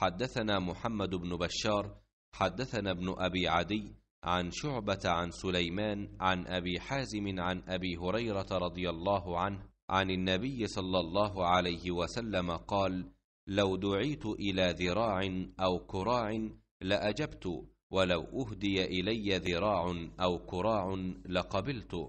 حدثنا محمد بن بشار حدثنا ابن ابي عدي عن شعبه عن سليمان عن ابي حازم عن ابي هريره رضي الله عنه عن النبي صلى الله عليه وسلم قال لو دعيت الى ذراع او كراع لاجبت ولو اهدي الي ذراع او كراع لقبلت